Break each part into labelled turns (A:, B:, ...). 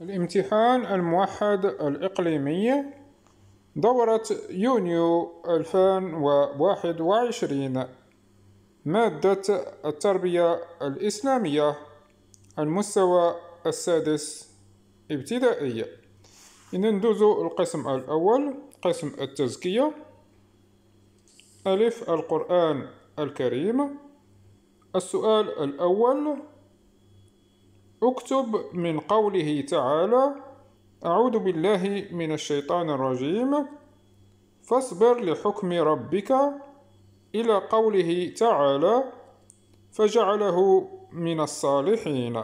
A: الامتحان الموحد الإقليمي دورة يونيو 2021 مادة التربية الإسلامية المستوى السادس ابتدائي ندوز القسم الأول قسم التزكية ألف القرآن الكريم السؤال الأول اكتب من قوله تعالى أعوذ بالله من الشيطان الرجيم فاصبر لحكم ربك إلى قوله تعالى فجعله من الصالحين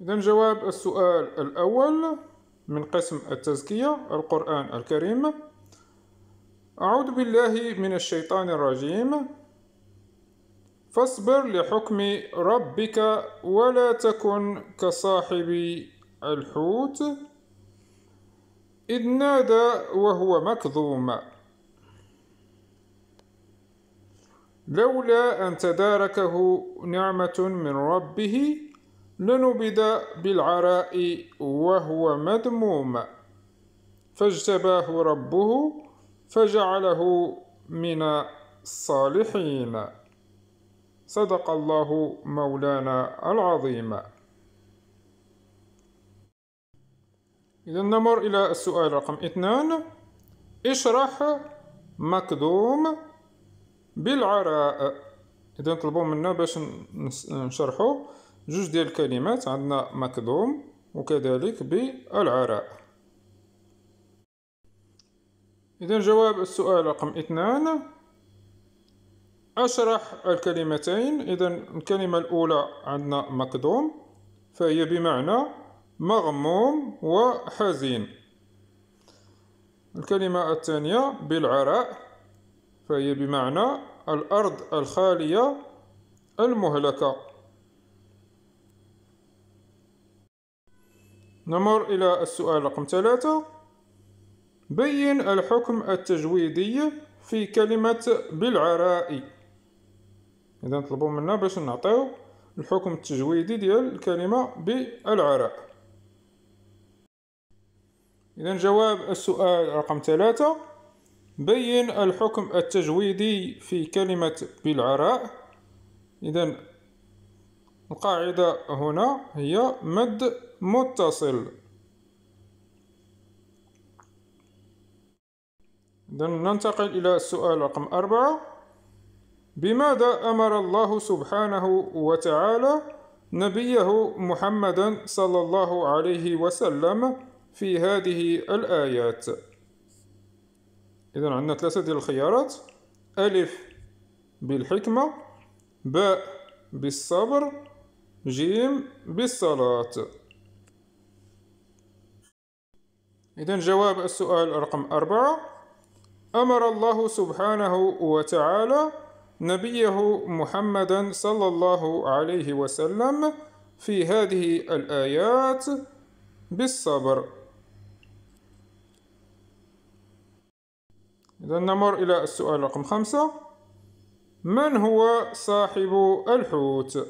A: إذا جواب السؤال الأول من قسم التزكية القرآن الكريم أعوذ بالله من الشيطان الرجيم فاصبر لحكم ربك ولا تكن كصاحب الحوت إذ نادى وهو مكظوم لولا أن تداركه نعمة من ربه لنبذ بالعراء وهو مذموم فاجتباه ربه فجعله من الصالحين صدق الله مولانا العظيم إذا نمر إلى السؤال رقم اثنان اشرح مكدوم بالعراء إذا طلبوا منا باش نشرحوا جوج ديال الكلمات عندنا مكدوم وكذلك بالعراء إذا جواب السؤال رقم اثنان أشرح الكلمتين إذا الكلمة الأولى عندنا مكدوم فهي بمعنى مغموم وحزين الكلمة الثانية بالعراء فهي بمعنى الأرض الخالية المهلكة نمر إلى السؤال رقم ثلاثة بين الحكم التجويدي في كلمة بالعراء إذا طلبوا منا باش نعطيو الحكم التجويدي ديال الكلمة بالعراء إذا جواب السؤال رقم ثلاثة بين الحكم التجويدي في كلمة بالعراء إذا القاعدة هنا هي مد متصل إذا ننتقل إلى السؤال رقم أربعة بماذا أمر الله سبحانه وتعالى نبيه محمدا صلى الله عليه وسلم في هذه الآيات إذا عندنا ثلاثة ديال الخيارات ألف بالحكمة باء بالصبر جيم بالصلاة إذا جواب السؤال رقم أربعة أمر الله سبحانه وتعالى نبيه محمدا صلى الله عليه وسلم في هذه الآيات بالصبر إذا نمر إلى السؤال رقم خمسة من هو صاحب الحوت؟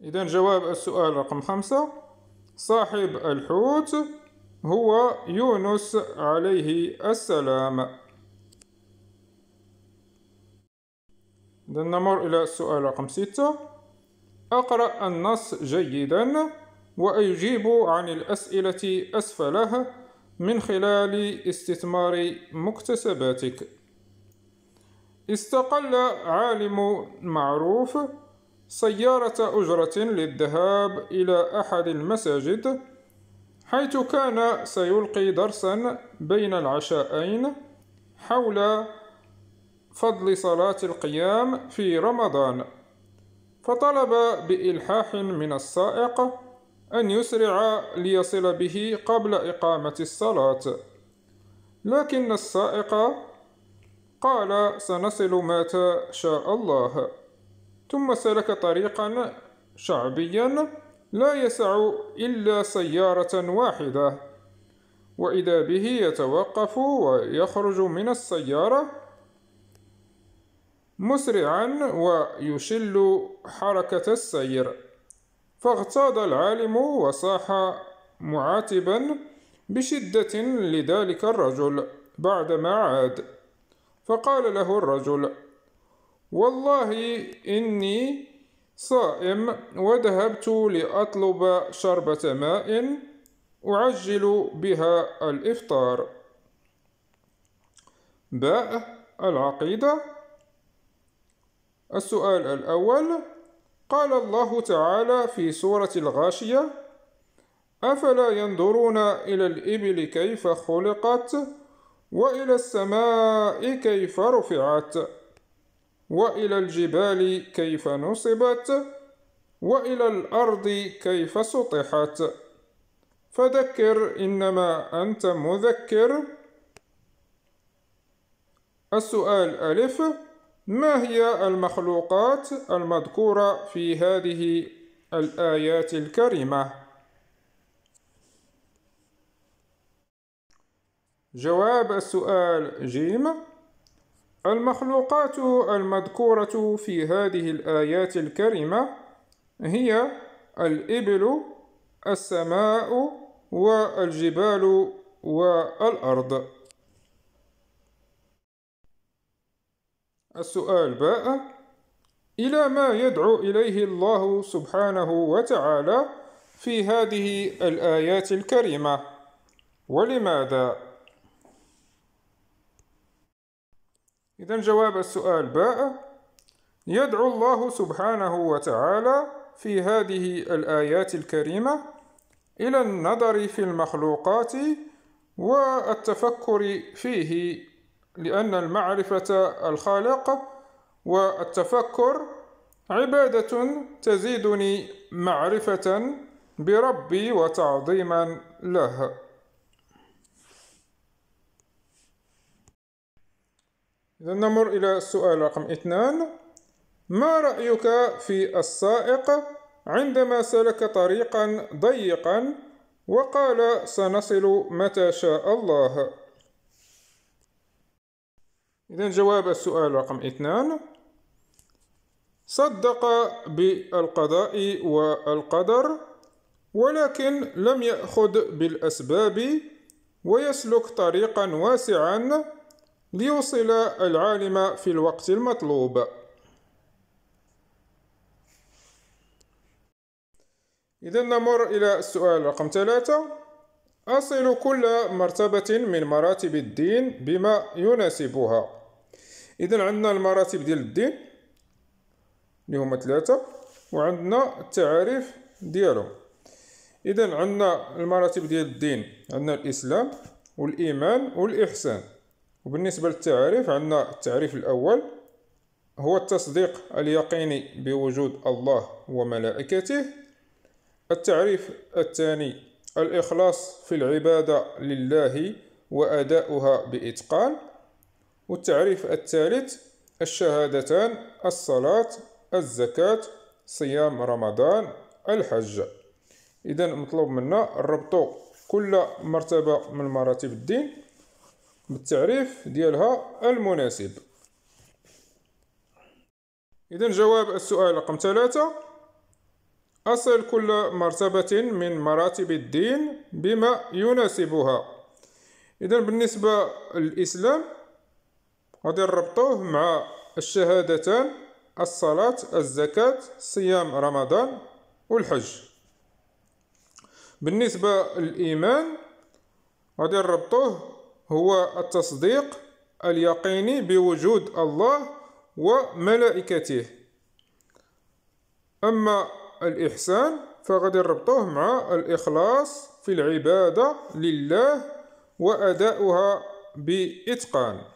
A: إذا جواب السؤال رقم خمسة صاحب الحوت هو يونس عليه السلام إذا نمر إلى السؤال رقم ستة أقرأ النص جيدا وأجيب عن الأسئلة أسفله من خلال استثمار مكتسباتك استقل عالم معروف سيارة أجرة للذهاب إلى أحد المساجد حيث كان سيلقي درسا بين العشاءين حول فضل صلاة القيام في رمضان فطلب بإلحاح من السائق أن يسرع ليصل به قبل إقامة الصلاة لكن السائق قال سنصل متى شاء الله ثم سلك طريقا شعبيا لا يسع إلا سيارة واحدة وإذا به يتوقف ويخرج من السيارة مسرعا ويشل حركة السير فاغتاظ العالم وصاح معاتبا بشدة لذلك الرجل بعدما عاد فقال له الرجل والله إني صائم وذهبت لأطلب شربة ماء أعجل بها الإفطار باء العقيدة السؤال الأول قال الله تعالى في سورة الغاشية أفلا ينظرون إلى الإبل كيف خلقت وإلى السماء كيف رفعت وإلى الجبال كيف نصبت وإلى الأرض كيف سطحت فذكر إنما أنت مذكر السؤال ألف ما هي المخلوقات المذكورة في هذه الآيات الكريمة؟ جواب السؤال جيم المخلوقات المذكورة في هذه الآيات الكريمة هي الإبل السماء والجبال والأرض السؤال باء إلى ما يدعو إليه الله سبحانه وتعالى في هذه الآيات الكريمة ولماذا؟ إذا جواب السؤال باء يدعو الله سبحانه وتعالى في هذه الآيات الكريمة إلى النظر في المخلوقات والتفكر فيه لأن المعرفة الخالق والتفكر عبادة تزيدني معرفة بربي وتعظيما له إذا نمر إلى السؤال رقم اثنان ما رأيك في السائق عندما سلك طريقا ضيقا وقال سنصل متى شاء الله؟ إذا جواب السؤال رقم اثنان صدق بالقضاء والقدر ولكن لم يأخذ بالأسباب ويسلك طريقا واسعا ليوصل العالم في الوقت المطلوب إذا نمر إلى السؤال رقم ثلاثة أصل كل مرتبة من مراتب الدين بما يناسبها اذا عندنا المراتب ديال الدين اللي هما ثلاثه وعندنا التعاريف ديالهم اذا عندنا المراتب ديال الدين عندنا الاسلام والايمان والاحسان وبالنسبه للتعاريف عندنا التعريف الاول هو التصديق اليقيني بوجود الله وملائكته التعريف الثاني الإخلاص في العبادة لله وادائها بإتقان والتعريف الثالث الشهادتان الصلاة الزكاة صيام رمضان الحج إذا مطلوب منا الربط كل مرتبة من مراتب الدين بالتعريف ديالها المناسب إذا جواب السؤال رقم ثلاثة أصل كل مرتبة من مراتب الدين بما يناسبها إذا بالنسبة للإسلام غادي نربطوه مع الشهادتان الصلاة الزكاة صيام رمضان والحج بالنسبة للإيمان غادي نربطوه هو التصديق اليقيني بوجود الله وملائكته أما الإحسان فغادي نربطوه مع الإخلاص في العبادة لله وأداؤها بإتقان